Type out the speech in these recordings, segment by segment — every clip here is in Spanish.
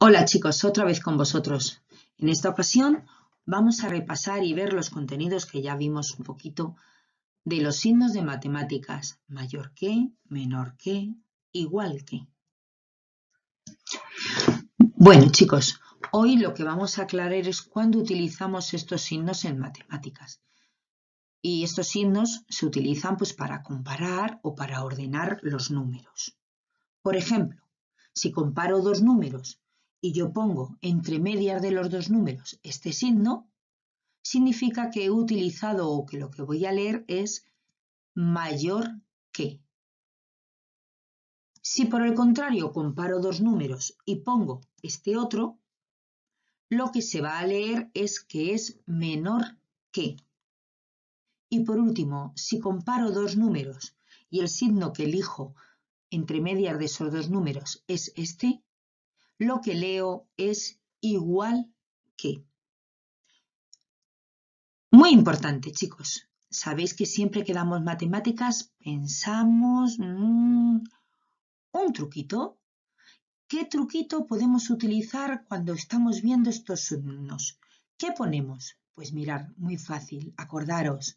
Hola chicos, otra vez con vosotros. En esta ocasión vamos a repasar y ver los contenidos que ya vimos un poquito de los signos de matemáticas, mayor que, menor que, igual que. Bueno chicos, hoy lo que vamos a aclarar es cuándo utilizamos estos signos en matemáticas. Y estos signos se utilizan pues para comparar o para ordenar los números. Por ejemplo, si comparo dos números y yo pongo entre medias de los dos números este signo, significa que he utilizado o que lo que voy a leer es mayor que. Si por el contrario comparo dos números y pongo este otro, lo que se va a leer es que es menor que. Y por último, si comparo dos números y el signo que elijo entre medias de esos dos números es este, lo que leo es igual que. Muy importante, chicos. Sabéis que siempre que damos matemáticas pensamos mm, un truquito. ¿Qué truquito podemos utilizar cuando estamos viendo estos signos? ¿Qué ponemos? Pues mirar, muy fácil, acordaros.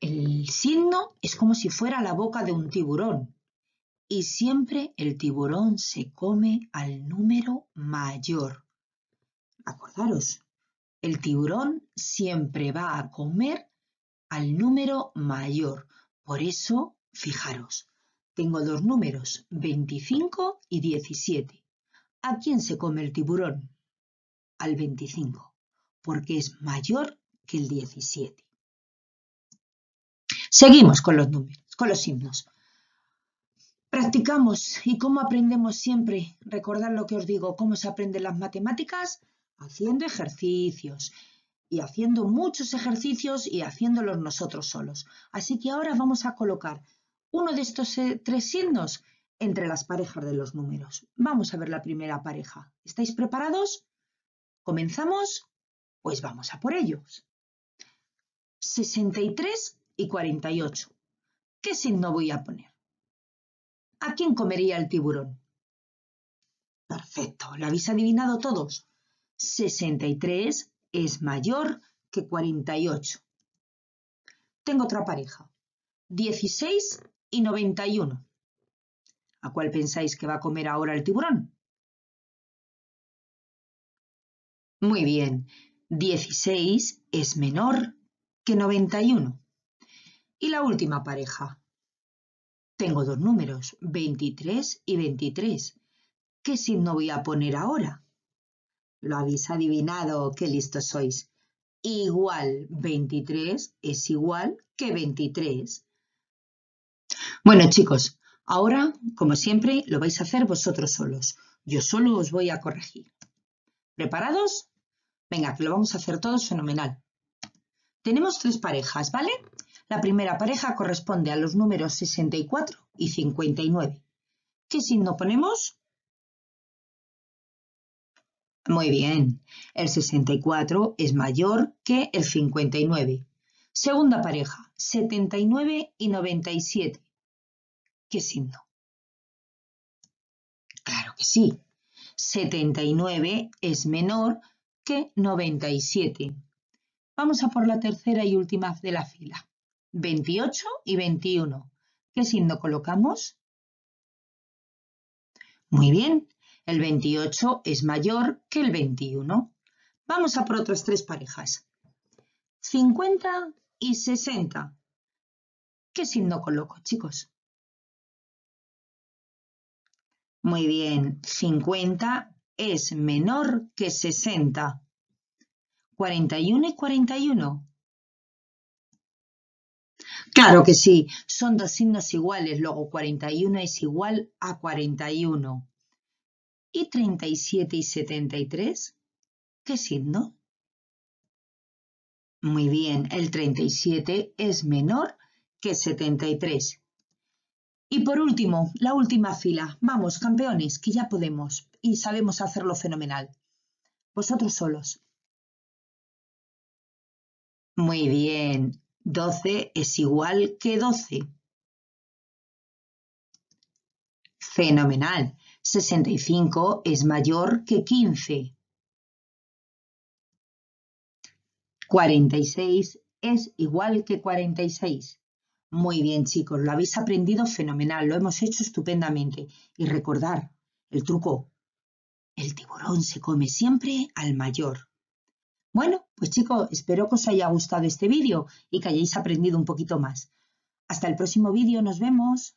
El signo es como si fuera la boca de un tiburón y siempre el tiburón se come al número mayor. Acordaros, el tiburón siempre va a comer al número mayor. Por eso, fijaros, tengo dos números 25 y 17. ¿A quién se come el tiburón? Al 25, porque es mayor que el 17. Seguimos con los números, con los signos. Practicamos y cómo aprendemos siempre. Recordad lo que os digo, cómo se aprenden las matemáticas haciendo ejercicios y haciendo muchos ejercicios y haciéndolos nosotros solos. Así que ahora vamos a colocar uno de estos eh, tres signos entre las parejas de los números. Vamos a ver la primera pareja. ¿Estáis preparados? ¿Comenzamos? Pues vamos a por ellos. 63 y 48. ¿Qué signo voy a poner? ¿A quién comería el tiburón? Perfecto, lo habéis adivinado todos. 63 es mayor que 48. Tengo otra pareja. 16 y 91. ¿A cuál pensáis que va a comer ahora el tiburón? Muy bien, 16 es menor que 91. Y la última pareja, tengo dos números, 23 y 23. ¿Qué signo voy a poner ahora? Lo habéis adivinado, qué listos sois. Igual 23 es igual que 23. Bueno, chicos, ahora, como siempre, lo vais a hacer vosotros solos. Yo solo os voy a corregir. ¿Preparados? Venga, que lo vamos a hacer todos fenomenal. Tenemos tres parejas, ¿vale? La primera pareja corresponde a los números 64 y 59. ¿Qué signo ponemos? Muy bien, el 64 es mayor que el 59. Segunda pareja, 79 y 97. ¿Qué signo? Claro que sí, 79 es menor que 97. Vamos a por la tercera y última de la fila. 28 y 21. ¿Qué signo colocamos? Muy bien, el 28 es mayor que el 21. Vamos a por otras tres parejas. 50 y 60. ¿Qué signo coloco, chicos? Muy bien, 50 es menor que 60. 41 y 41. Claro que sí, son dos signos iguales, luego 41 es igual a 41. ¿Y 37 y 73? ¿Qué signo? Muy bien, el 37 es menor que 73. Y por último, la última fila. Vamos, campeones, que ya podemos y sabemos hacerlo fenomenal. Vosotros solos. Muy bien, 12 es igual que 12. Fenomenal. 65 es mayor que 15. 46 es igual que 46. Muy bien, chicos, lo habéis aprendido fenomenal, lo hemos hecho estupendamente. Y recordar, el truco, el tiburón se come siempre al mayor. Bueno, pues chicos, espero que os haya gustado este vídeo y que hayáis aprendido un poquito más. Hasta el próximo vídeo, nos vemos.